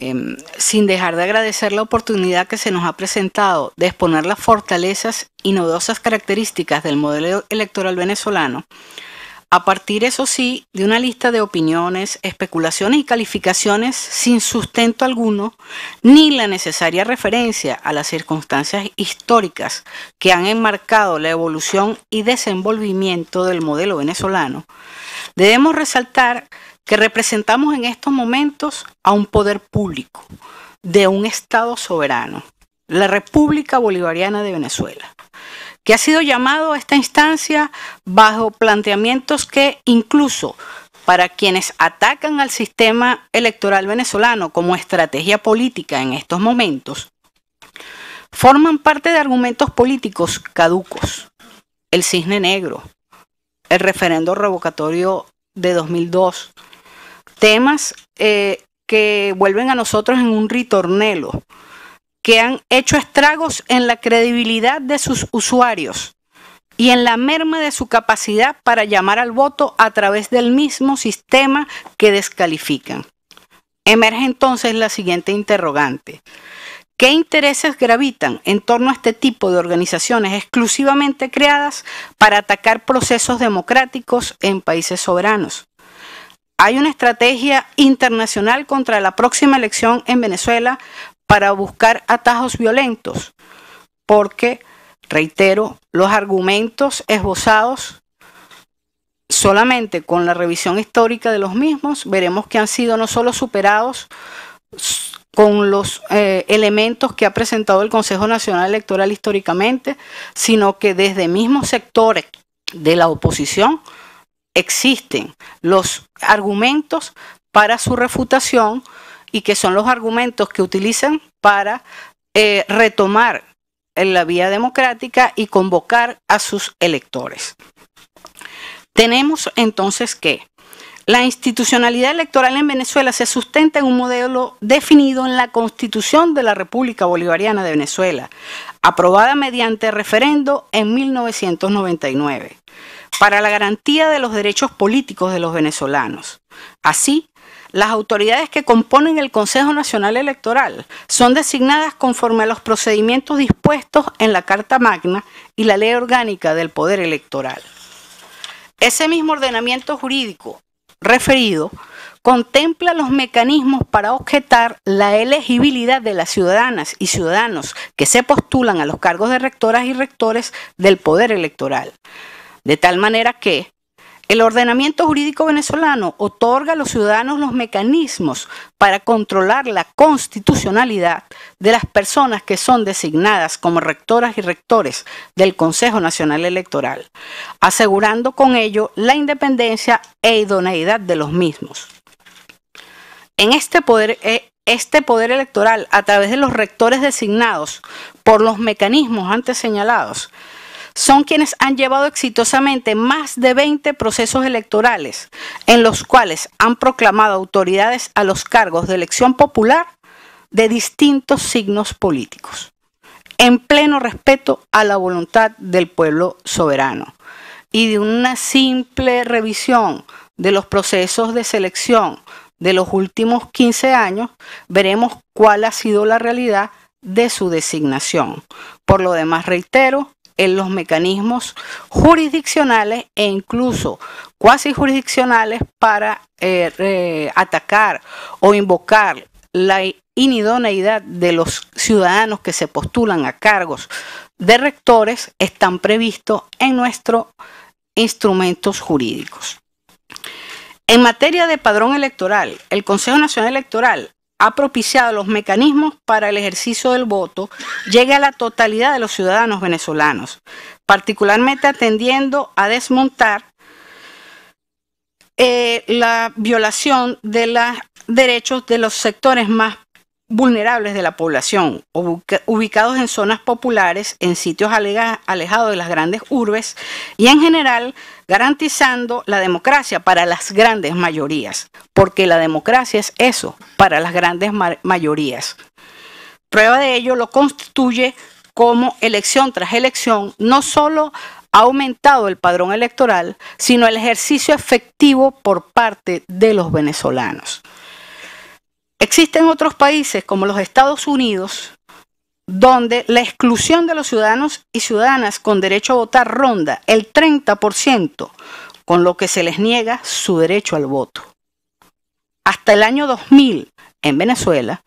Em, sin dejar de agradecer la oportunidad que se nos ha presentado de exponer las fortalezas y nodosas características del modelo electoral venezolano, a partir, eso sí, de una lista de opiniones, especulaciones y calificaciones sin sustento alguno, ni la necesaria referencia a las circunstancias históricas que han enmarcado la evolución y desenvolvimiento del modelo venezolano, debemos resaltar que representamos en estos momentos a un poder público de un Estado soberano, la República Bolivariana de Venezuela, que ha sido llamado a esta instancia bajo planteamientos que incluso para quienes atacan al sistema electoral venezolano como estrategia política en estos momentos, forman parte de argumentos políticos caducos. El cisne negro, el referendo revocatorio de 2002, temas eh, que vuelven a nosotros en un ritornelo, que han hecho estragos en la credibilidad de sus usuarios y en la merma de su capacidad para llamar al voto a través del mismo sistema que descalifican. Emerge entonces la siguiente interrogante. ¿Qué intereses gravitan en torno a este tipo de organizaciones exclusivamente creadas para atacar procesos democráticos en países soberanos? hay una estrategia internacional contra la próxima elección en Venezuela para buscar atajos violentos, porque, reitero, los argumentos esbozados solamente con la revisión histórica de los mismos, veremos que han sido no solo superados con los eh, elementos que ha presentado el Consejo Nacional Electoral históricamente, sino que desde mismos sectores de la oposición, existen los argumentos para su refutación y que son los argumentos que utilizan para eh, retomar la vía democrática y convocar a sus electores. Tenemos entonces que la institucionalidad electoral en Venezuela se sustenta en un modelo definido en la Constitución de la República Bolivariana de Venezuela, aprobada mediante referendo en 1999, para la garantía de los derechos políticos de los venezolanos. Así, las autoridades que componen el Consejo Nacional Electoral son designadas conforme a los procedimientos dispuestos en la Carta Magna y la Ley Orgánica del Poder Electoral. Ese mismo ordenamiento jurídico referido contempla los mecanismos para objetar la elegibilidad de las ciudadanas y ciudadanos que se postulan a los cargos de rectoras y rectores del Poder Electoral. De tal manera que, el ordenamiento jurídico venezolano otorga a los ciudadanos los mecanismos para controlar la constitucionalidad de las personas que son designadas como rectoras y rectores del Consejo Nacional Electoral, asegurando con ello la independencia e idoneidad de los mismos. En este poder, eh, este electoral, a través de los rectores designados por los mecanismos antes señalados, son quienes han llevado exitosamente más de 20 procesos electorales en los cuales han proclamado autoridades a los cargos de elección popular de distintos signos políticos, en pleno respeto a la voluntad del pueblo soberano y de una simple revisión de los procesos de selección de los últimos 15 años, veremos cuál ha sido la realidad de su designación. Por lo demás, reitero, en los mecanismos jurisdiccionales e incluso cuasi jurisdiccionales para eh, atacar o invocar la inidoneidad de los ciudadanos que se postulan a cargos de rectores están previstos en nuestros instrumentos jurídicos. En materia de padrón electoral, el Consejo Nacional Electoral ha propiciado los mecanismos para el ejercicio del voto llegue a la totalidad de los ciudadanos venezolanos, particularmente atendiendo a desmontar eh, la violación de los derechos de los sectores más vulnerables de la población, ubicados en zonas populares, en sitios alejados de las grandes urbes y en general garantizando la democracia para las grandes mayorías, porque la democracia es eso, para las grandes mayorías. Prueba de ello lo constituye como elección tras elección, no solo ha aumentado el padrón electoral, sino el ejercicio efectivo por parte de los venezolanos. Existen otros países como los Estados Unidos donde la exclusión de los ciudadanos y ciudadanas con derecho a votar ronda el 30%, con lo que se les niega su derecho al voto. Hasta el año 2000, en Venezuela,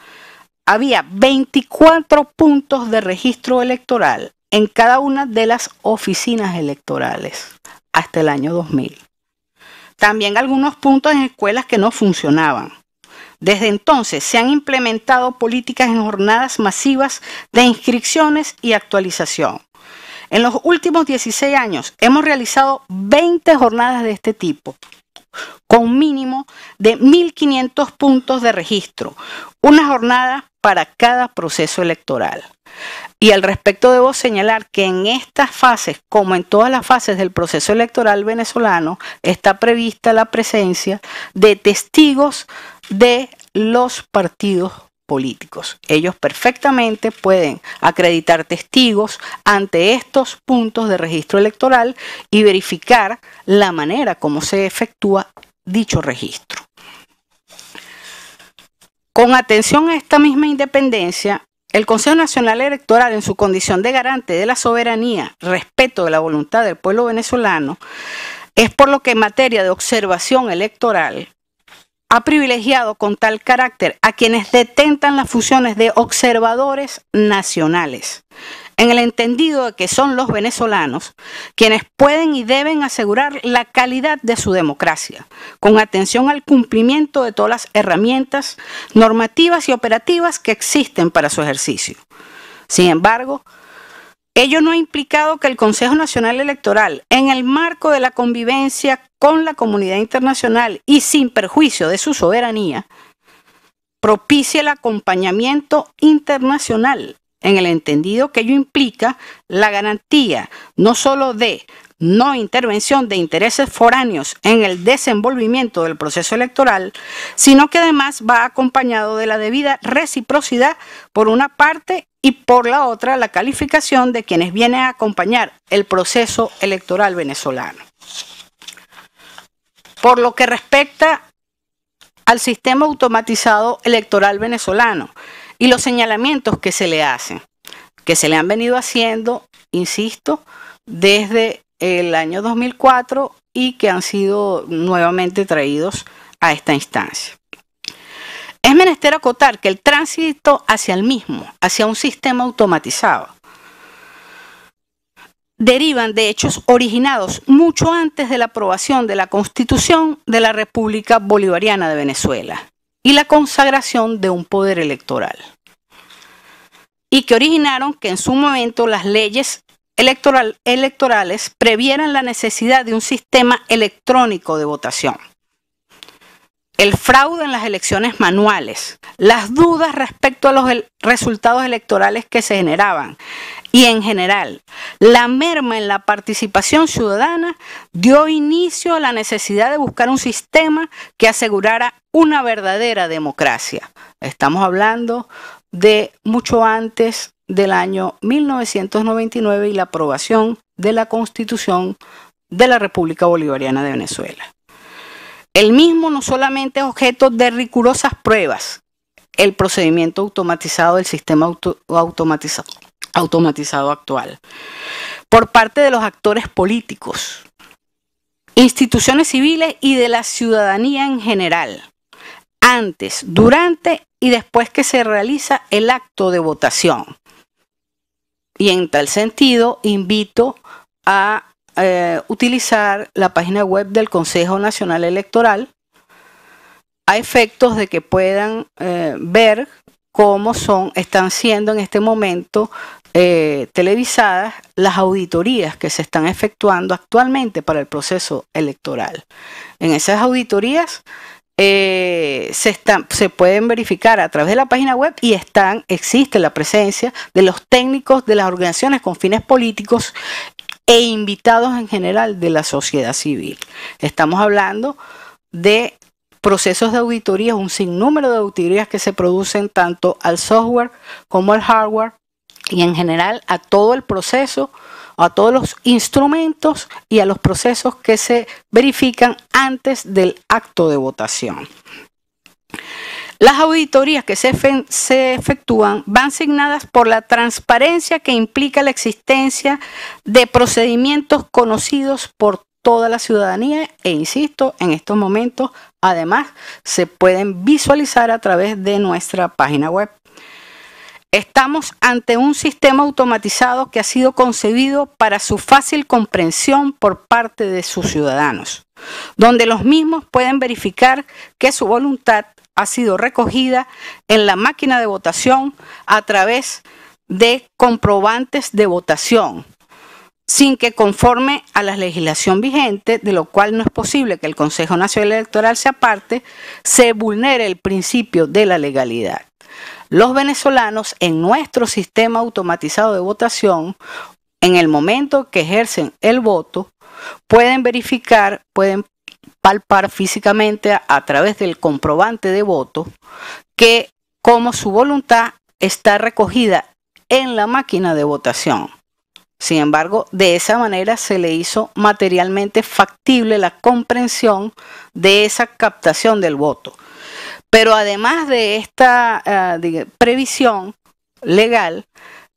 había 24 puntos de registro electoral en cada una de las oficinas electorales, hasta el año 2000. También algunos puntos en escuelas que no funcionaban. Desde entonces se han implementado políticas en jornadas masivas de inscripciones y actualización. En los últimos 16 años hemos realizado 20 jornadas de este tipo, con mínimo de 1.500 puntos de registro, una jornada para cada proceso electoral. Y al respecto debo señalar que en estas fases, como en todas las fases del proceso electoral venezolano, está prevista la presencia de testigos de los partidos políticos. Ellos perfectamente pueden acreditar testigos ante estos puntos de registro electoral y verificar la manera como se efectúa dicho registro. Con atención a esta misma independencia, el Consejo Nacional Electoral, en su condición de garante de la soberanía, respeto de la voluntad del pueblo venezolano, es por lo que en materia de observación electoral ha privilegiado con tal carácter a quienes detentan las funciones de observadores nacionales, en el entendido de que son los venezolanos quienes pueden y deben asegurar la calidad de su democracia, con atención al cumplimiento de todas las herramientas normativas y operativas que existen para su ejercicio. Sin embargo, Ello no ha implicado que el Consejo Nacional Electoral, en el marco de la convivencia con la comunidad internacional y sin perjuicio de su soberanía, propicia el acompañamiento internacional en el entendido que ello implica la garantía no sólo de no intervención de intereses foráneos en el desenvolvimiento del proceso electoral, sino que además va acompañado de la debida reciprocidad por una parte y por la otra la calificación de quienes vienen a acompañar el proceso electoral venezolano. Por lo que respecta al sistema automatizado electoral venezolano y los señalamientos que se le hacen, que se le han venido haciendo, insisto, desde el año 2004 y que han sido nuevamente traídos a esta instancia. Es menester acotar que el tránsito hacia el mismo, hacia un sistema automatizado, derivan de hechos originados mucho antes de la aprobación de la Constitución de la República Bolivariana de Venezuela y la consagración de un poder electoral, y que originaron que en su momento las leyes electorales previeran la necesidad de un sistema electrónico de votación el fraude en las elecciones manuales, las dudas respecto a los resultados electorales que se generaban y en general la merma en la participación ciudadana dio inicio a la necesidad de buscar un sistema que asegurara una verdadera democracia. Estamos hablando de mucho antes del año 1999 y la aprobación de la Constitución de la República Bolivariana de Venezuela. El mismo no solamente es objeto de rigurosas pruebas, el procedimiento automatizado del sistema automatizado actual, por parte de los actores políticos, instituciones civiles y de la ciudadanía en general, antes, durante y después que se realiza el acto de votación. Y en tal sentido, invito a eh, utilizar la página web del Consejo Nacional Electoral a efectos de que puedan eh, ver cómo son, están siendo en este momento eh, televisadas las auditorías que se están efectuando actualmente para el proceso electoral. En esas auditorías se, se pueden verificar a través de la página web y están, existe la presencia de los técnicos de las organizaciones con fines políticos e invitados en general de la sociedad civil. Estamos hablando de procesos de auditoría un sinnúmero de auditorías que se producen tanto al software como al hardware y en general a todo el proceso, a todos los instrumentos y a los procesos que se verifican antes del acto de votación. Las auditorías que se, efectúan van signadas por la transparencia que implica la existencia de procedimientos conocidos por toda la ciudadanía e insisto, en estos momentos además se pueden visualizar a través de nuestra página web. Estamos ante un sistema automatizado que ha sido concebido para su fácil comprensión por parte de sus ciudadanos, donde los mismos pueden verificar que su voluntad ha sido recogida en la máquina de votación a través de comprobantes de votación, sin que conforme a la legislación vigente, de lo cual no es posible que el Consejo Nacional Electoral se aparte, se vulnere el principio de la legalidad. Los venezolanos en nuestro sistema automatizado de votación, en el momento que ejercen el voto, pueden verificar, pueden palpar físicamente a, través del comprobante de voto que como su voluntad está recogida en la máquina de votación. Sin embargo, de esa manera se le hizo materialmente factible la comprensión de esa captación del voto. Pero además de esta eh, previsión legal,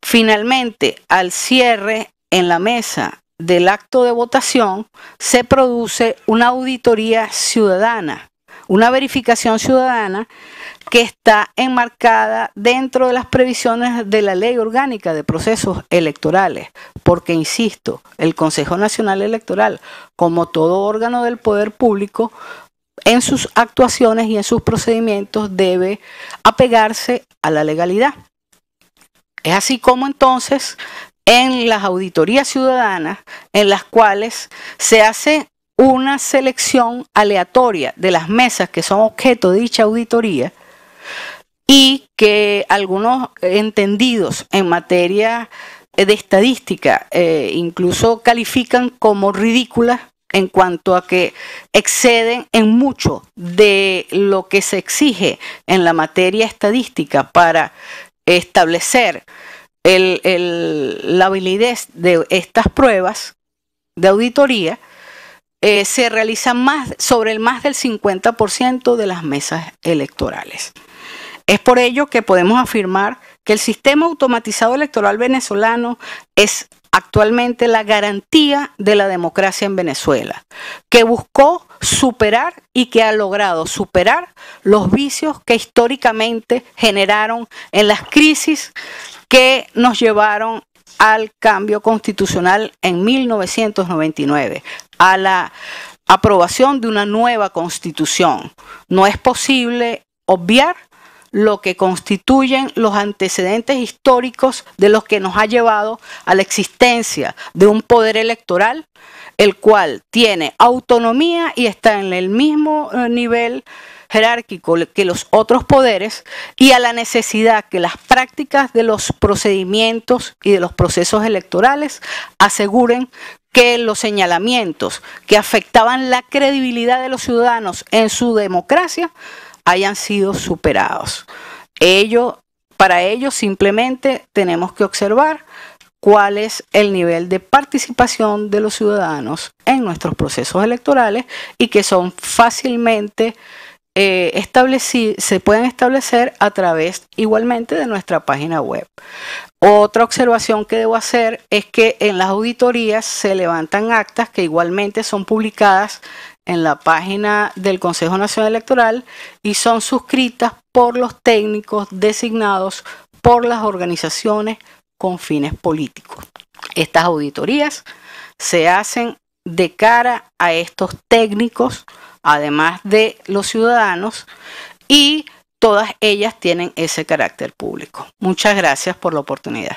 finalmente al cierre en la mesa del acto de votación se produce una auditoría ciudadana, una verificación ciudadana que está enmarcada dentro de las previsiones de la ley orgánica de procesos electorales, porque, insisto, el Consejo Nacional Electoral, como todo órgano del poder público, en sus actuaciones y en sus procedimientos debe apegarse a la legalidad. Es así como entonces en las auditorías ciudadanas en las cuales se hace una selección aleatoria de las mesas que son objeto de dicha auditoría y que algunos entendidos en materia de estadística eh, incluso califican como ridículas en cuanto a que exceden en mucho de lo que se exige en la materia estadística para establecer la validez de estas pruebas de auditoría eh, se realizan más, sobre el más del 50% de las mesas electorales. Es por ello que podemos afirmar que el sistema automatizado electoral venezolano es actualmente la garantía de la democracia en Venezuela, que buscó superar y que ha logrado superar los vicios que históricamente generaron en las crisis que nos llevaron al cambio constitucional en 1999, a la aprobación de una nueva constitución. No es posible obviar lo que constituyen los antecedentes históricos de los que nos ha llevado a la existencia de un poder electoral, el cual tiene autonomía y está en el mismo eh, nivel jerárquico que los otros poderes y a la necesidad que las prácticas de los procedimientos y de los procesos electorales aseguren que los señalamientos que afectaban la credibilidad de los ciudadanos en su democracia hayan sido superados. Ello, para ello simplemente tenemos que observar cuál es el nivel de participación de los ciudadanos en nuestros procesos electorales y que son fácilmente eh, se pueden establecer a través igualmente de nuestra página web. Otra observación que debo hacer es que en las auditorías se levantan actas que igualmente son publicadas en la página del Consejo Nacional Electoral y son suscritas por los técnicos designados por las organizaciones con fines políticos. Estas auditorías se hacen de cara a estos técnicos, además de los ciudadanos, y todas ellas tienen ese carácter público. Muchas gracias por la oportunidad.